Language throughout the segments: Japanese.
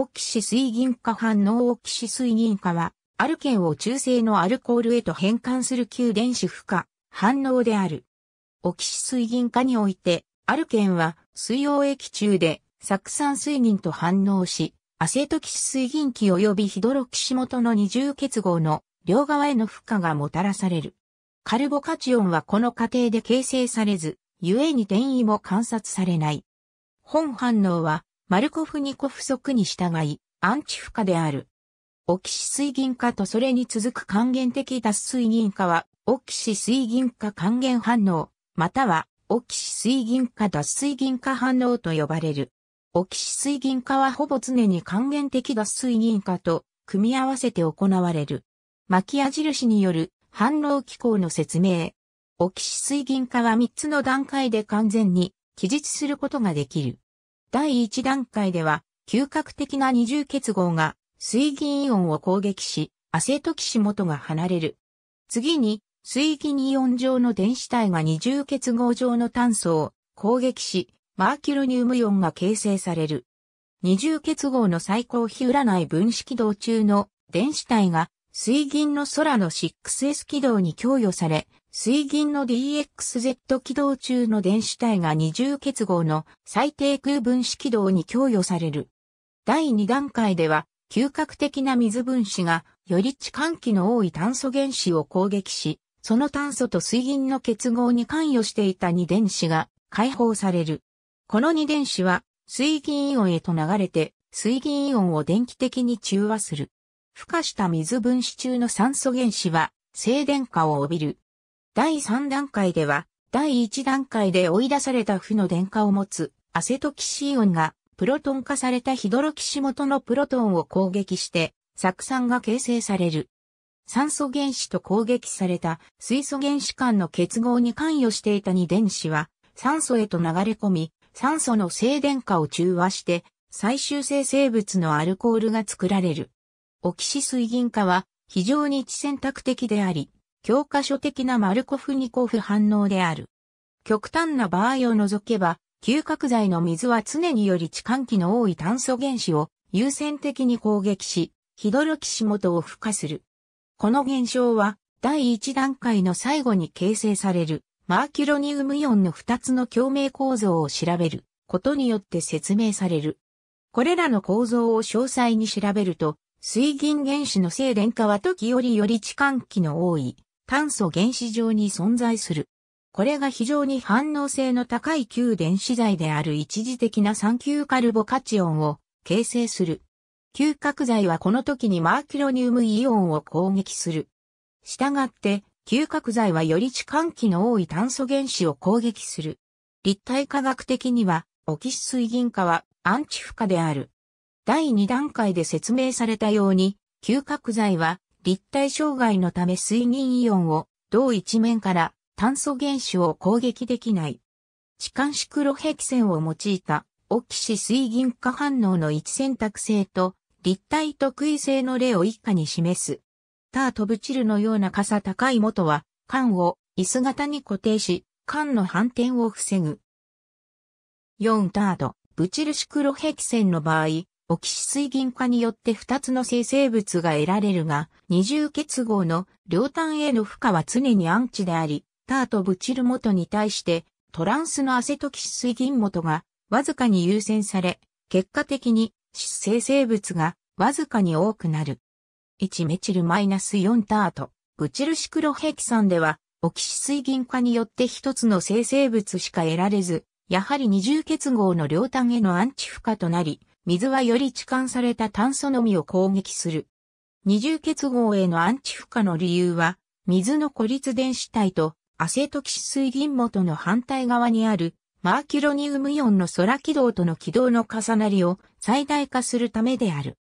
オキシ水銀化反応オキシ水銀化は、アルケンを中性のアルコールへと変換する旧電子負荷、反応である。オキシ水銀化において、アルケンは水溶液中で酢酸水銀と反応し、アセトキシ水銀基及びヒドロキシ元の二重結合の両側への負荷がもたらされる。カルボカチオンはこの過程で形成されず、故に転移も観察されない。本反応はマルコフニコフ則に従い、アンチ負荷である。オキシ水銀化とそれに続く還元的脱水銀化は、オキシ水銀化還元反応、または、オキシ水銀化脱水銀化反応と呼ばれる。オキシ水銀化はほぼ常に還元的脱水銀化と組み合わせて行われる。巻き矢印による反応機構の説明。オキシ水銀化は3つの段階で完全に記述することができる。第1段階では、嗅覚的な二重結合が水銀イオンを攻撃し、アセトキシ元が離れる。次に、水銀イオン上の電子体が二重結合上の炭素を攻撃し、マーキュロニウムイオンが形成される。二重結合の最高比占い分子軌道中の電子体が水銀の空の 6S 軌道に供与され、水銀の DXZ 軌道中の電子体が二重結合の最低空分子軌道に供与される。第2段階では、嗅覚的な水分子が、より地換気の多い炭素原子を攻撃し、その炭素と水銀の結合に関与していた二電子が解放される。この二電子は、水銀イオンへと流れて、水銀イオンを電気的に中和する。孵化した水分子中の酸素原子は、静電化を帯びる。第3段階では、第1段階で追い出された負の電荷を持つアセトキシイオンがプロトン化されたヒドロキシ元のプロトンを攻撃して酢酸が形成される。酸素原子と攻撃された水素原子間の結合に関与していた2電子は酸素へと流れ込み、酸素の静電化を中和して最終生成物のアルコールが作られる。オキシ水銀化は非常に知選択的であり、教科書的なマルコフニコフ反応である。極端な場合を除けば、吸角剤の水は常により置換気の多い炭素原子を優先的に攻撃し、ヒドロキシモトを付加する。この現象は、第一段階の最後に形成される、マーキュロニウムイオンの二つの共鳴構造を調べることによって説明される。これらの構造を詳細に調べると、水銀原子の静電化は時折より置換気の多い炭素原子上に存在する。これが非常に反応性の高い旧電子材である一時的な酸球カルボカチオンを形成する。嗅覚剤はこの時にマーキロニウムイオンを攻撃する。したがって、嗅覚剤はより置換気の多い炭素原子を攻撃する。立体科学的には、オキシ水銀化はアンチ負荷である。第2段階で説明されたように、嗅覚剤は立体障害のため水銀イオンを同一面から炭素原子を攻撃できない。置換式黒ヘキセンを用いたオキシ水銀化反応の一選択性と立体特異性の例を以下に示す。タートブチルのような傘高い元は缶を椅子型に固定し缶の反転を防ぐ。4タートブチルシクロヘキセンの場合、オキシ水銀化によって2つの生成物が得られるが、二重結合の両端への負荷は常にアンチであり、ターとブチル元に対してトランスのアセトキシ水銀元がわずかに優先され、結果的に生成物がわずかに多くなる。1メチルマイナス -4 ターとブチルシクロヘキサンでは、オキシ水銀化によって一つの生成物しか得られず、やはり二重結合の両端へのアンチ負荷となり、水はより置換された炭素のみを攻撃する。二重結合へのアンチ負荷の理由は、水の孤立電子体とアセトキシ水銀元の反対側にあるマーキュロニウムイオンの空軌道との軌道の重なりを最大化するためである。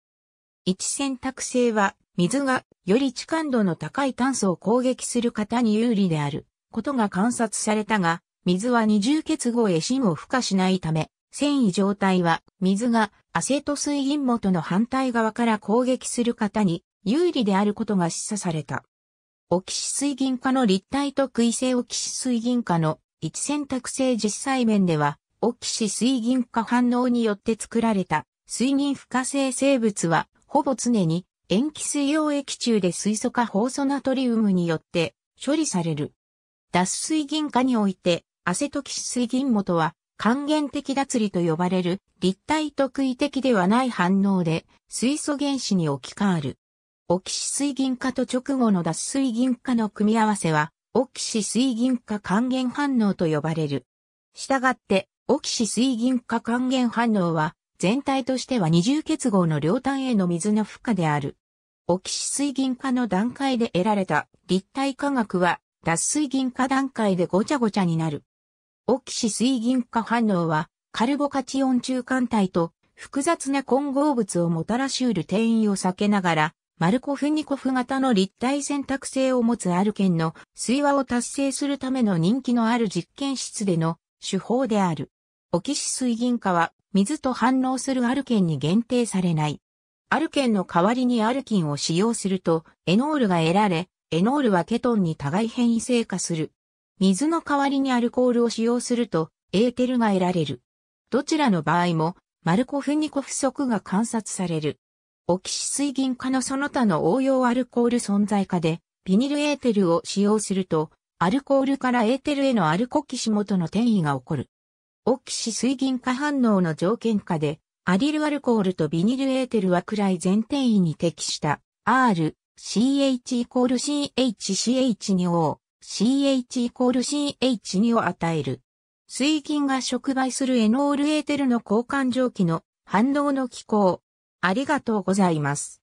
一選択性は、水がより置換度の高い炭素を攻撃する方に有利であることが観察されたが、水は二重結合へ芯を付加しないため、繊維状態は水がアセト水銀元の反対側から攻撃する方に有利であることが示唆された。オキシ水銀化の立体と異性オキシ水銀化の一選択性実際面では、オキシ水銀化反応によって作られた水銀不可性生物は、ほぼ常に塩基水溶液中で水素化放素ナトリウムによって処理される。脱水銀化において、アセトキシ水銀元は還元的脱離と呼ばれる立体特異的ではない反応で水素原子に置き換わる。オキシ水銀化と直後の脱水銀化の組み合わせは、オキシ水銀化還元反応と呼ばれる。したがって、オキシ水銀化還元反応は、全体としては二重結合の両端への水の負荷である。オキシ水銀化の段階で得られた立体化学は、脱水銀化段階でごちゃごちゃになる。オキシ水銀化反応は、カルボカチオン中間体と複雑な混合物をもたらしうる転移を避けながら、マルコフニコフ型の立体選択性を持つアルケンの水和を達成するための人気のある実験室での手法である。オキシ水銀化は水と反応するアルケンに限定されない。アルケンの代わりにアルキンを使用するとエノールが得られ、エノールはケトンに互い変異性化する。水の代わりにアルコールを使用すると、エーテルが得られる。どちらの場合も、マルコフニコ不足が観察される。オキシ水銀化のその他の応用アルコール存在化で、ビニルエーテルを使用すると、アルコールからエーテルへのアルコキシ元の転移が起こる。オキシ水銀化反応の条件下で、アリルアルコールとビニルエーテルは暗全転移に適した R、CH イコール CHCH2O、CH イコール CH2 を与える。水銀が触媒するエノールエーテルの交換蒸気の反応の機構。ありがとうございます。